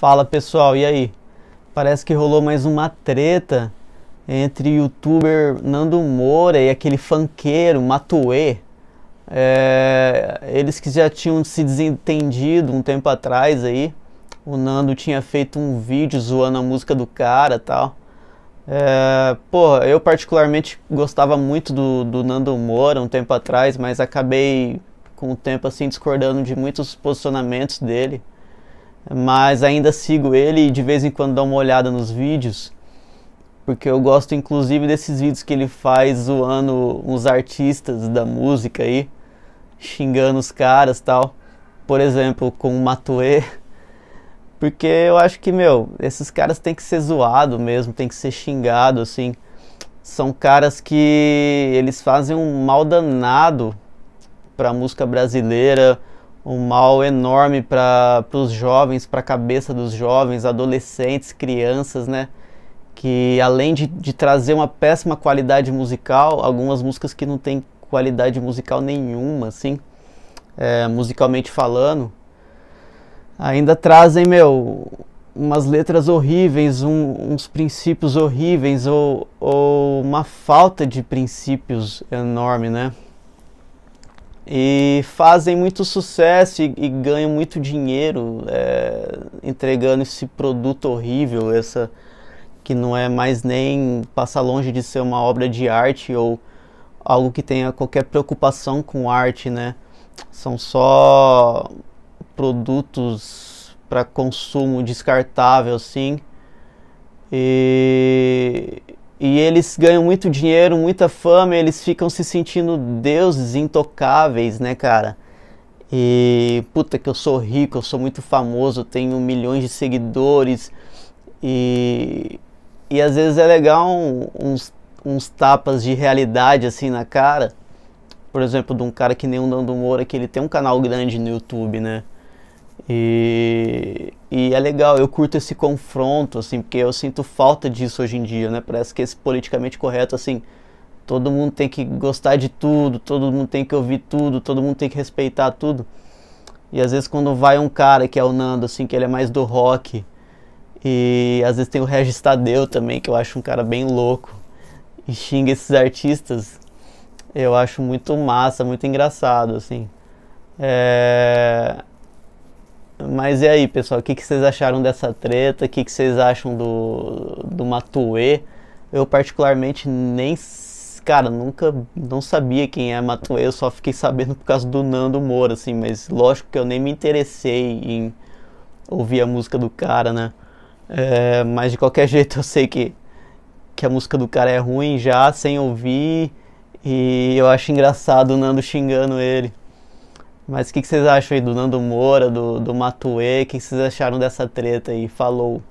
Fala pessoal, e aí? Parece que rolou mais uma treta entre o youtuber Nando Moura e aquele funkeiro Matue. É, eles que já tinham se desentendido um tempo atrás aí. O Nando tinha feito um vídeo zoando a música do cara tal. É, porra, eu particularmente gostava muito do, do Nando Moura um tempo atrás, mas acabei com o tempo assim discordando de muitos posicionamentos dele mas ainda sigo ele e de vez em quando dou uma olhada nos vídeos, porque eu gosto inclusive desses vídeos que ele faz zoando uns artistas da música aí, xingando os caras tal, por exemplo, com o Matuê porque eu acho que, meu, esses caras têm que ser zoado mesmo, tem que ser xingado assim. São caras que eles fazem um mal danado para a música brasileira, um mal enorme para os jovens, para a cabeça dos jovens, adolescentes, crianças, né? Que além de, de trazer uma péssima qualidade musical, algumas músicas que não têm qualidade musical nenhuma, assim, é, musicalmente falando, ainda trazem, meu, umas letras horríveis, um, uns princípios horríveis ou, ou uma falta de princípios enorme, né? e fazem muito sucesso e, e ganham muito dinheiro é, entregando esse produto horrível, essa que não é mais nem passa longe de ser uma obra de arte ou algo que tenha qualquer preocupação com arte, né? São só produtos para consumo descartável, assim E e eles ganham muito dinheiro, muita fama, eles ficam se sentindo deuses intocáveis, né, cara? E puta que eu sou rico, eu sou muito famoso, tenho milhões de seguidores. E, e às vezes é legal uns, uns tapas de realidade assim na cara. Por exemplo, de um cara que nem o Nando Moura, que ele tem um canal grande no YouTube, né? E, e, é legal, eu curto esse confronto, assim, porque eu sinto falta disso hoje em dia, né? Parece que esse politicamente correto, assim, todo mundo tem que gostar de tudo, todo mundo tem que ouvir tudo, todo mundo tem que respeitar tudo. E às vezes quando vai um cara que é o Nando, assim, que ele é mais do rock, e às vezes tem o Regis Tadeu também, que eu acho um cara bem louco, e xinga esses artistas, eu acho muito massa, muito engraçado, assim. É... Mas e aí, pessoal, o que, que vocês acharam dessa treta? O que, que vocês acham do, do Matue? Eu, particularmente, nem. Cara, nunca. Não sabia quem é Matue, eu só fiquei sabendo por causa do Nando Moura, assim. Mas lógico que eu nem me interessei em ouvir a música do cara, né? É, mas de qualquer jeito eu sei que, que a música do cara é ruim já, sem ouvir. E eu acho engraçado o Nando xingando ele. Mas o que, que, vocês acham aí do Nando Moura, do, do Matuê O que, que vocês acharam dessa treta aí? Falou.